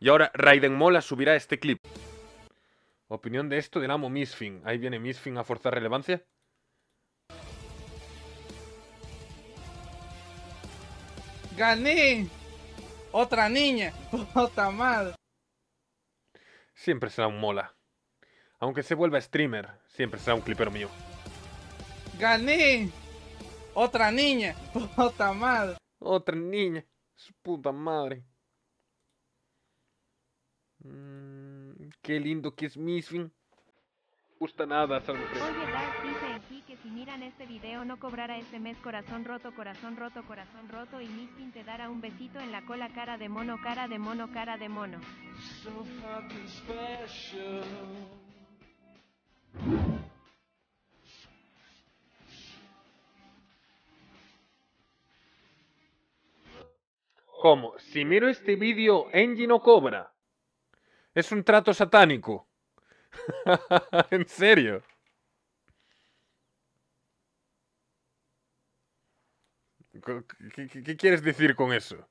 Y ahora Raiden Mola subirá este clip. Opinión de esto del amo Misfin. Ahí viene Misfin a forzar relevancia. ¡Gané! ¡Otra niña! ¡Puta madre! Siempre será un mola. Aunque se vuelva streamer, siempre será un clipero mío. ¡Gané! ¡Otra niña! ¡Puta madre! ¡Otra niña! ¡Su puta madre! Mm, qué lindo que es Misfin. Gusta nada, salvo Oye, Dark dice que si miran este video no cobrará este mes corazón roto, corazón roto, corazón roto y Misfin te dará un besito en la cola cara de mono, cara de mono, cara de mono. So ¿Cómo? Si miro este vídeo, Engie no cobra. Es un trato satánico. en serio. ¿Qué, quieres decir con eso?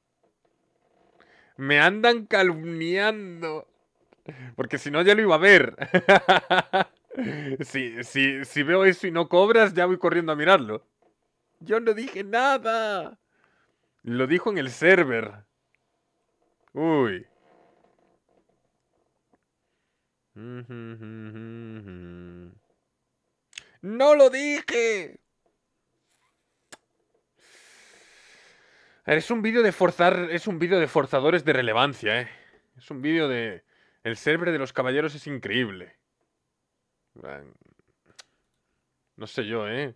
Me andan calumniando. Porque si no, ya lo iba a ver. si, si, si veo eso y no cobras, ya voy corriendo a mirarlo. Yo no dije nada. Lo dijo en el server. Uy. ¡No lo dije! Es un vídeo de forzar. Es un vídeo de forzadores de relevancia, eh. Es un vídeo de. El cerebro de los caballeros es increíble. No sé yo, eh.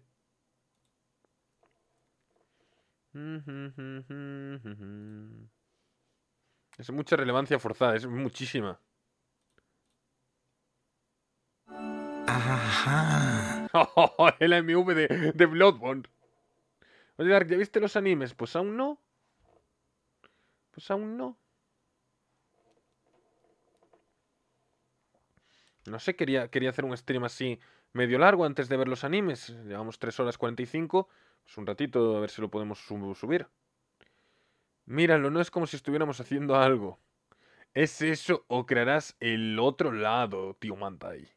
Es mucha relevancia forzada, es muchísima. Ajá. Oh, el MV de, de Bloodborne. Oye, Dark, ¿ya viste los animes? Pues aún no. Pues aún no. No sé, quería, quería hacer un stream así medio largo antes de ver los animes. Llevamos 3 horas 45. Pues un ratito, a ver si lo podemos subir. Míralo, no es como si estuviéramos haciendo algo. ¿Es eso o crearás el otro lado, tío Mantai?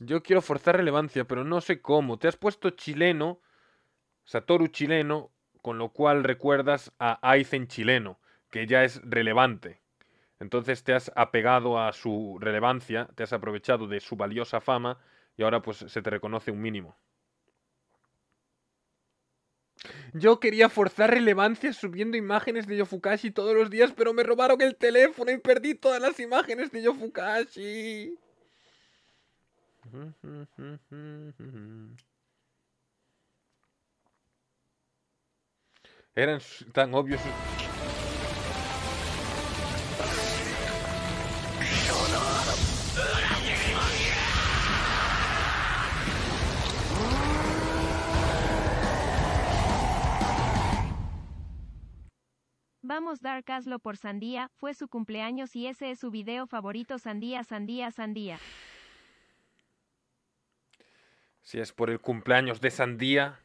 Yo quiero forzar relevancia, pero no sé cómo. Te has puesto chileno, Satoru chileno, con lo cual recuerdas a Aizen chileno, que ya es relevante. Entonces te has apegado a su relevancia, te has aprovechado de su valiosa fama y ahora pues se te reconoce un mínimo. Yo quería forzar relevancia subiendo imágenes de Yofukashi todos los días, pero me robaron el teléfono y perdí todas las imágenes de Yofukashi. Eran tan obvios Vamos dar Aslo por Sandía, fue su cumpleaños y ese es su video favorito Sandía Sandía Sandía. Si es por el cumpleaños de Sandía.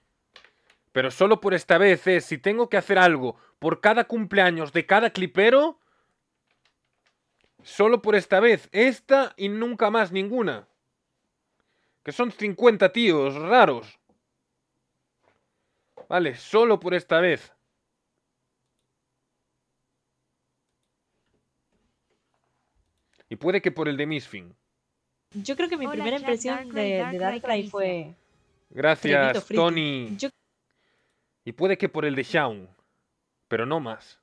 Pero solo por esta vez, ¿eh? Si tengo que hacer algo por cada cumpleaños de cada clipero... Solo por esta vez. Esta y nunca más ninguna. Que son 50 tíos raros. Vale, solo por esta vez. Y puede que por el de Misfin. Yo creo que mi primera impresión de, Darkrai, fue. Gracias, Tony. Y puede que por el de Shaun, pero no más.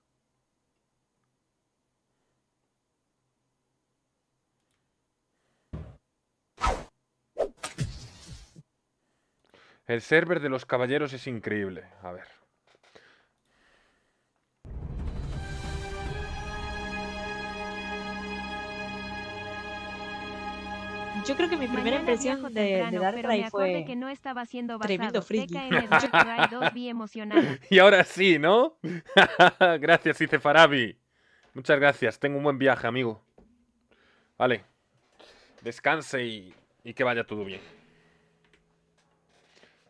El server de los caballeros es increíble. A ver. Yo creo que mi primera impresión de, temprano, fue que no estaba siendo tremendo y ahora sí, ¿no? gracias, dice Farabi. Muchas gracias. Tengo un buen viaje, amigo. Vale. Descanse y, y que vaya todo bien.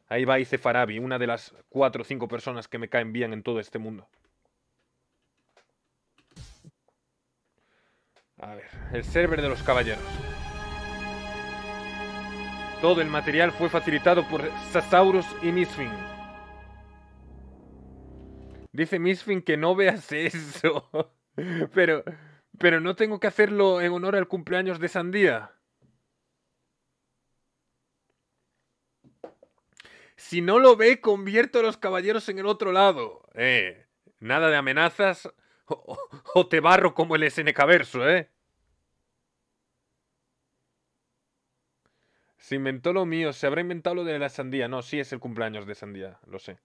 Ahí va Ice Farabi, una de las cuatro o cinco personas que me caen bien en todo este mundo. A ver, el server de los caballeros. Todo el material fue facilitado por Sasaurus y Misfin. Dice Misfin que no veas eso. Pero, pero no tengo que hacerlo en honor al cumpleaños de Sandía. Si no lo ve, convierto a los caballeros en el otro lado. Eh, nada de amenazas o, te barro como el SNK verso, ¿eh? Se inventó lo mío, se habrá inventado lo de la sandía. No, sí es el cumpleaños de sandía, lo sé.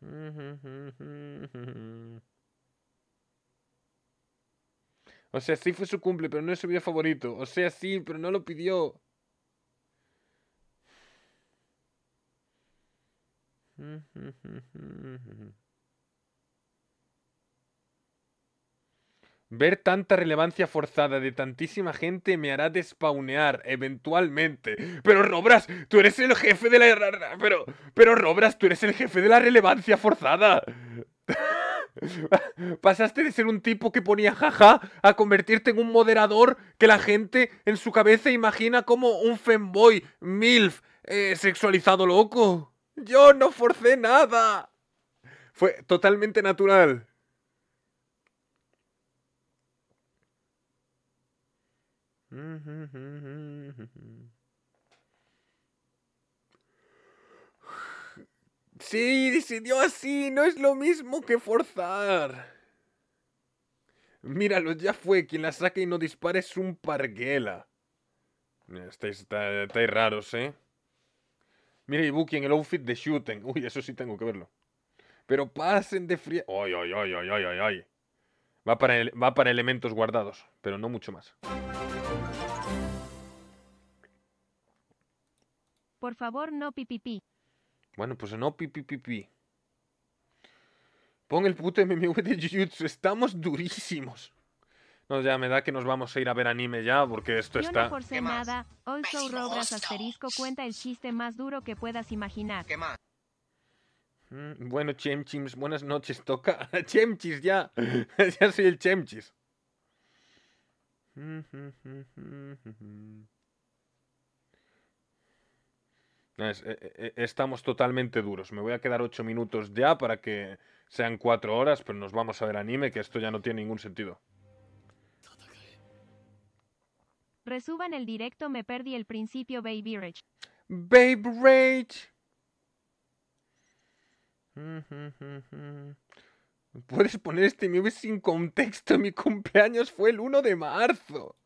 O sea, sí fue su cumple, pero no es su video favorito. O sea, sí, pero no lo pidió. Ver tanta relevancia forzada de tantísima gente me hará despaunear eventualmente. Pero Robras, tú eres el jefe de la... Pero, pero Robras, tú eres el jefe de la relevancia forzada. Pasaste de ser un tipo que ponía jaja a convertirte en un moderador que la gente en su cabeza imagina como un femboy, milf, eh, sexualizado loco. Yo no forcé nada. Fue totalmente natural. Sí, decidió así, no es lo mismo que forzar. Míralo, ya fue, quien la saque y no dispare es un parguela. Estáis, estáis raros, ¿eh? Mira, Ibuki en el outfit de shooting Uy, eso sí tengo que verlo. Pero pasen de frío ay, ay, ay, ay! ay. Va para, va para elementos guardados, pero no mucho más. Por favor, no pipipi. Bueno, pues no pipipipi. Pon el puto MMV de Jujutsu, estamos durísimos. No, ya me da que nos vamos a ir a ver anime ya, porque esto Yo está... No forcé nada. also Robras asterisco cuenta el chiste más duro que puedas imaginar. ¿Qué más? Bueno, Chemchims, buenas noches. Toca Chemchis ya. ya soy el Chemchis. E, e, e, estamos totalmente duros. Me voy a quedar ocho minutos ya para que sean cuatro horas, pero nos vamos a ver anime, que esto ya no tiene ningún sentido. Resuban el directo, me perdí el principio, Baby Rage. Baby Rage. Puedes poner este meme sin contexto. Mi cumpleaños fue el 1 de marzo.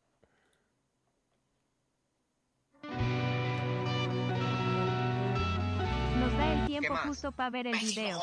Nos da el tiempo justo para ver el pues, video.